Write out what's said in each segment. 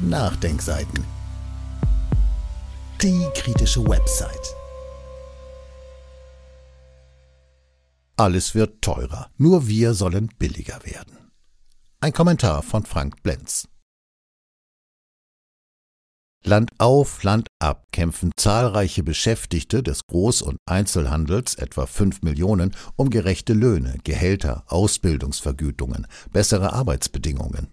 Nachdenkseiten. Die kritische Website. Alles wird teurer, nur wir sollen billiger werden. Ein Kommentar von Frank Blenz. Land auf, Land ab kämpfen zahlreiche Beschäftigte des Groß- und Einzelhandels, etwa 5 Millionen, um gerechte Löhne, Gehälter, Ausbildungsvergütungen, bessere Arbeitsbedingungen.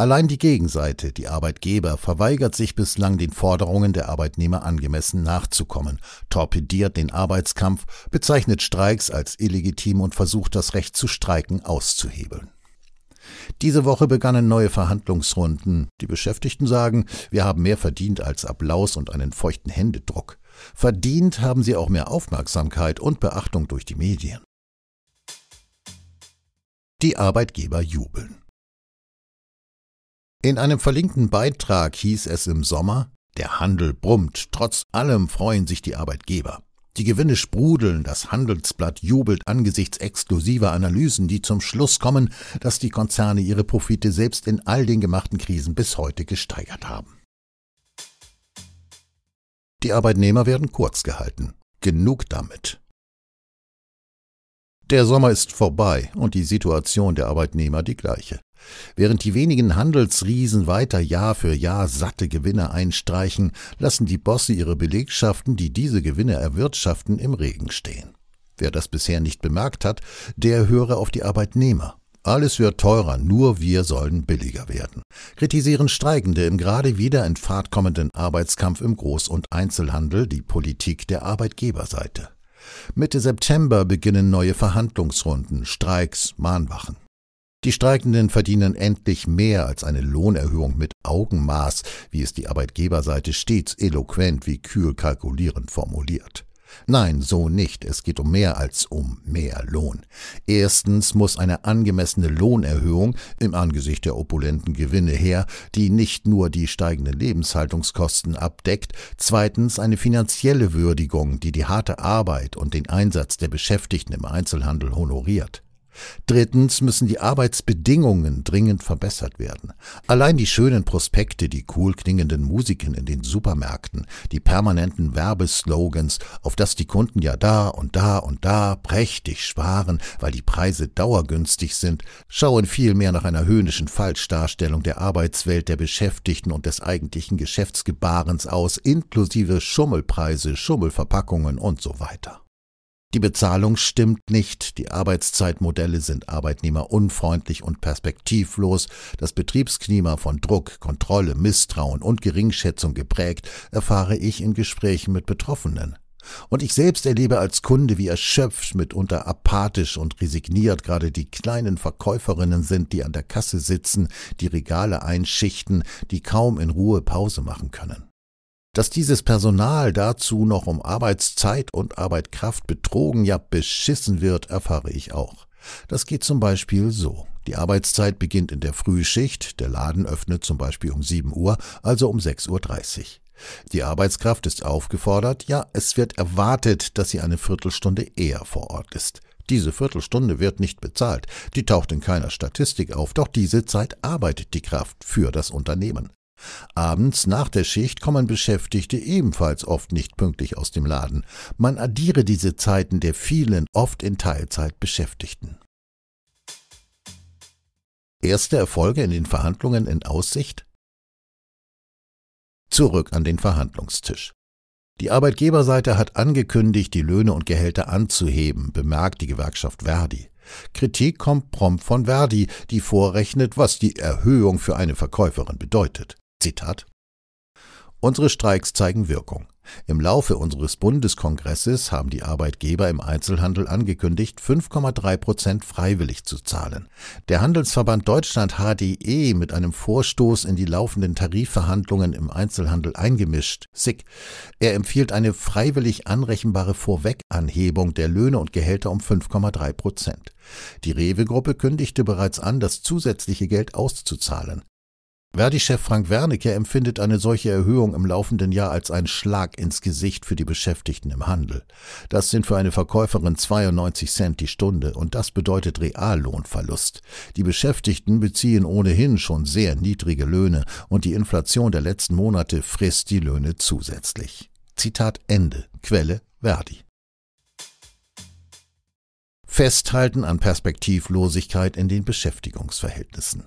Allein die Gegenseite, die Arbeitgeber, verweigert sich bislang den Forderungen der Arbeitnehmer angemessen nachzukommen, torpediert den Arbeitskampf, bezeichnet Streiks als illegitim und versucht das Recht zu streiken auszuhebeln. Diese Woche begannen neue Verhandlungsrunden. Die Beschäftigten sagen, wir haben mehr verdient als Applaus und einen feuchten Händedruck. Verdient haben sie auch mehr Aufmerksamkeit und Beachtung durch die Medien. Die Arbeitgeber jubeln. In einem verlinkten Beitrag hieß es im Sommer, der Handel brummt, trotz allem freuen sich die Arbeitgeber. Die Gewinne sprudeln, das Handelsblatt jubelt angesichts exklusiver Analysen, die zum Schluss kommen, dass die Konzerne ihre Profite selbst in all den gemachten Krisen bis heute gesteigert haben. Die Arbeitnehmer werden kurz gehalten. Genug damit. Der Sommer ist vorbei und die Situation der Arbeitnehmer die gleiche. Während die wenigen Handelsriesen weiter Jahr für Jahr satte Gewinne einstreichen, lassen die Bosse ihre Belegschaften, die diese Gewinne erwirtschaften, im Regen stehen. Wer das bisher nicht bemerkt hat, der höre auf die Arbeitnehmer. Alles wird teurer, nur wir sollen billiger werden. Kritisieren Streikende im gerade wieder in Fahrt kommenden Arbeitskampf im Groß- und Einzelhandel die Politik der Arbeitgeberseite. Mitte September beginnen neue Verhandlungsrunden, Streiks, Mahnwachen. Die Streikenden verdienen endlich mehr als eine Lohnerhöhung mit Augenmaß, wie es die Arbeitgeberseite stets eloquent wie kühl kalkulierend formuliert. Nein, so nicht. Es geht um mehr als um mehr Lohn. Erstens muss eine angemessene Lohnerhöhung im Angesicht der opulenten Gewinne her, die nicht nur die steigenden Lebenshaltungskosten abdeckt, zweitens eine finanzielle Würdigung, die die harte Arbeit und den Einsatz der Beschäftigten im Einzelhandel honoriert. Drittens müssen die Arbeitsbedingungen dringend verbessert werden. Allein die schönen Prospekte, die cool klingenden Musiken in den Supermärkten, die permanenten Werbeslogans, auf das die Kunden ja da und da und da prächtig sparen, weil die Preise dauergünstig sind, schauen vielmehr nach einer höhnischen Falschdarstellung der Arbeitswelt, der Beschäftigten und des eigentlichen Geschäftsgebarens aus, inklusive Schummelpreise, Schummelverpackungen und so weiter. Die Bezahlung stimmt nicht, die Arbeitszeitmodelle sind arbeitnehmerunfreundlich und perspektivlos, das Betriebsklima von Druck, Kontrolle, Misstrauen und Geringschätzung geprägt, erfahre ich in Gesprächen mit Betroffenen. Und ich selbst erlebe als Kunde, wie erschöpft, mitunter apathisch und resigniert gerade die kleinen Verkäuferinnen sind, die an der Kasse sitzen, die Regale einschichten, die kaum in Ruhe Pause machen können. Dass dieses Personal dazu noch um Arbeitszeit und Arbeitkraft betrogen, ja beschissen wird, erfahre ich auch. Das geht zum Beispiel so. Die Arbeitszeit beginnt in der Frühschicht, der Laden öffnet zum Beispiel um 7 Uhr, also um 6.30 Uhr. Die Arbeitskraft ist aufgefordert, ja, es wird erwartet, dass sie eine Viertelstunde eher vor Ort ist. Diese Viertelstunde wird nicht bezahlt, die taucht in keiner Statistik auf, doch diese Zeit arbeitet die Kraft für das Unternehmen. Abends nach der Schicht kommen Beschäftigte ebenfalls oft nicht pünktlich aus dem Laden. Man addiere diese Zeiten der vielen, oft in Teilzeit Beschäftigten. Erste Erfolge in den Verhandlungen in Aussicht? Zurück an den Verhandlungstisch. Die Arbeitgeberseite hat angekündigt, die Löhne und Gehälter anzuheben, bemerkt die Gewerkschaft Verdi. Kritik kommt prompt von Verdi, die vorrechnet, was die Erhöhung für eine Verkäuferin bedeutet. Zitat Unsere Streiks zeigen Wirkung. Im Laufe unseres Bundeskongresses haben die Arbeitgeber im Einzelhandel angekündigt, 5,3 Prozent freiwillig zu zahlen. Der Handelsverband Deutschland HDE mit einem Vorstoß in die laufenden Tarifverhandlungen im Einzelhandel eingemischt. SICK. Er empfiehlt eine freiwillig anrechenbare Vorweganhebung der Löhne und Gehälter um 5,3 Prozent. Die Rewe-Gruppe kündigte bereits an, das zusätzliche Geld auszuzahlen. Verdi-Chef Frank Wernicke empfindet eine solche Erhöhung im laufenden Jahr als einen Schlag ins Gesicht für die Beschäftigten im Handel. Das sind für eine Verkäuferin 92 Cent die Stunde und das bedeutet Reallohnverlust. Die Beschäftigten beziehen ohnehin schon sehr niedrige Löhne und die Inflation der letzten Monate frisst die Löhne zusätzlich. Zitat Ende. Quelle Verdi. Festhalten an Perspektivlosigkeit in den Beschäftigungsverhältnissen.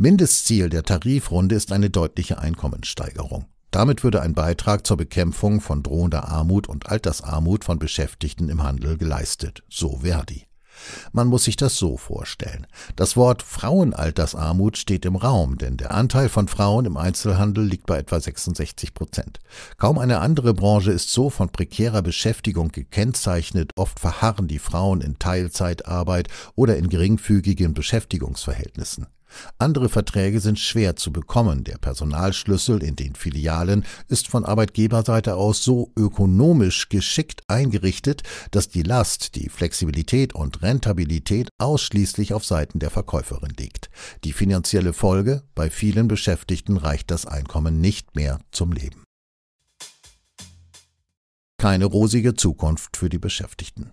Mindestziel der Tarifrunde ist eine deutliche Einkommenssteigerung. Damit würde ein Beitrag zur Bekämpfung von drohender Armut und Altersarmut von Beschäftigten im Handel geleistet, so Verdi. Man muss sich das so vorstellen. Das Wort Frauenaltersarmut steht im Raum, denn der Anteil von Frauen im Einzelhandel liegt bei etwa 66 Prozent. Kaum eine andere Branche ist so von prekärer Beschäftigung gekennzeichnet. Oft verharren die Frauen in Teilzeitarbeit oder in geringfügigen Beschäftigungsverhältnissen. Andere Verträge sind schwer zu bekommen. Der Personalschlüssel in den Filialen ist von Arbeitgeberseite aus so ökonomisch geschickt eingerichtet, dass die Last, die Flexibilität und Rentabilität ausschließlich auf Seiten der Verkäuferin liegt. Die finanzielle Folge, bei vielen Beschäftigten reicht das Einkommen nicht mehr zum Leben. Keine rosige Zukunft für die Beschäftigten.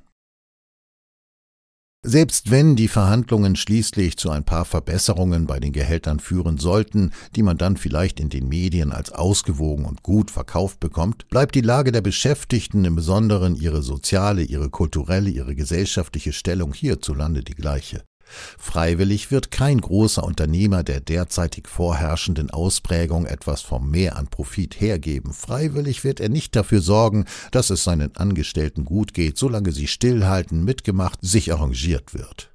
Selbst wenn die Verhandlungen schließlich zu ein paar Verbesserungen bei den Gehältern führen sollten, die man dann vielleicht in den Medien als ausgewogen und gut verkauft bekommt, bleibt die Lage der Beschäftigten im Besonderen ihre soziale, ihre kulturelle, ihre gesellschaftliche Stellung hierzulande die gleiche. Freiwillig wird kein großer Unternehmer der derzeitig vorherrschenden Ausprägung etwas vom Mehr an Profit hergeben. Freiwillig wird er nicht dafür sorgen, dass es seinen Angestellten gut geht, solange sie stillhalten, mitgemacht, sich arrangiert wird.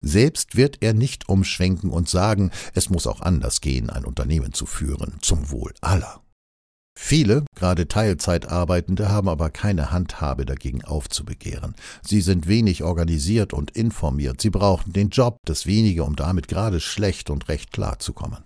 Selbst wird er nicht umschwenken und sagen, es muss auch anders gehen, ein Unternehmen zu führen, zum Wohl aller. Viele, gerade Teilzeitarbeitende, haben aber keine Handhabe dagegen aufzubegehren. Sie sind wenig organisiert und informiert, sie brauchen den Job, das wenige, um damit gerade schlecht und recht klarzukommen.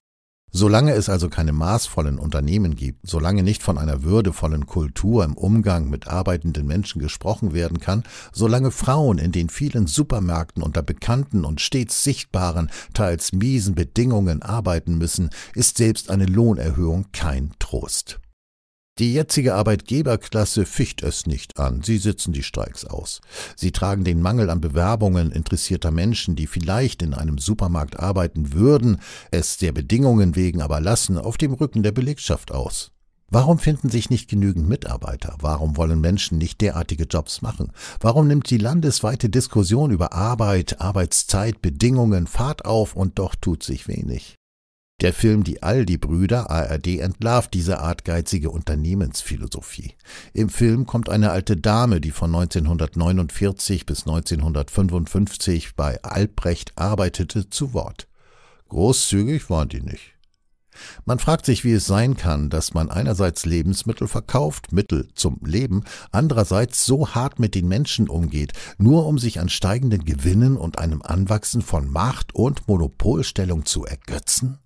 Solange es also keine maßvollen Unternehmen gibt, solange nicht von einer würdevollen Kultur im Umgang mit arbeitenden Menschen gesprochen werden kann, solange Frauen in den vielen Supermärkten unter bekannten und stets sichtbaren, teils miesen Bedingungen arbeiten müssen, ist selbst eine Lohnerhöhung kein Trost. Die jetzige Arbeitgeberklasse ficht es nicht an. Sie sitzen die Streiks aus. Sie tragen den Mangel an Bewerbungen interessierter Menschen, die vielleicht in einem Supermarkt arbeiten würden, es der Bedingungen wegen aber lassen, auf dem Rücken der Belegschaft aus. Warum finden sich nicht genügend Mitarbeiter? Warum wollen Menschen nicht derartige Jobs machen? Warum nimmt die landesweite Diskussion über Arbeit, Arbeitszeit, Bedingungen Fahrt auf und doch tut sich wenig? Der Film Die Aldi-Brüder ARD entlarvt diese artgeizige Unternehmensphilosophie. Im Film kommt eine alte Dame, die von 1949 bis 1955 bei Albrecht arbeitete, zu Wort. Großzügig waren die nicht. Man fragt sich, wie es sein kann, dass man einerseits Lebensmittel verkauft, Mittel zum Leben, andererseits so hart mit den Menschen umgeht, nur um sich an steigenden Gewinnen und einem Anwachsen von Macht und Monopolstellung zu ergötzen?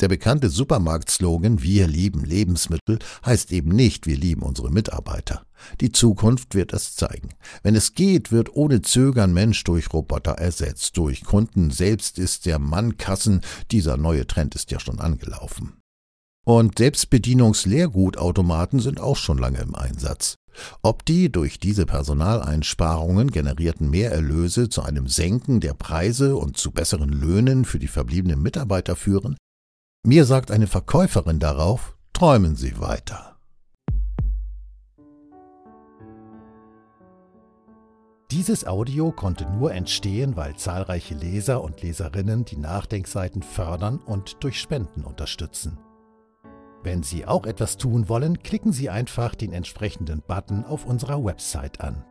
Der bekannte Supermarkt-Slogan Wir lieben Lebensmittel heißt eben nicht Wir lieben unsere Mitarbeiter. Die Zukunft wird es zeigen. Wenn es geht, wird ohne Zögern Mensch durch Roboter ersetzt, durch Kunden. Selbst ist der Mann Kassen. Dieser neue Trend ist ja schon angelaufen. Und Selbstbedienungsleergutautomaten sind auch schon lange im Einsatz. Ob die durch diese Personaleinsparungen generierten Mehrerlöse zu einem Senken der Preise und zu besseren Löhnen für die verbliebenen Mitarbeiter führen, mir sagt eine Verkäuferin darauf, träumen Sie weiter. Dieses Audio konnte nur entstehen, weil zahlreiche Leser und Leserinnen die Nachdenkseiten fördern und durch Spenden unterstützen. Wenn Sie auch etwas tun wollen, klicken Sie einfach den entsprechenden Button auf unserer Website an.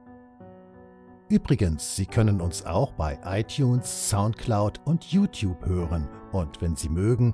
Übrigens, Sie können uns auch bei iTunes, SoundCloud und YouTube hören und wenn Sie mögen,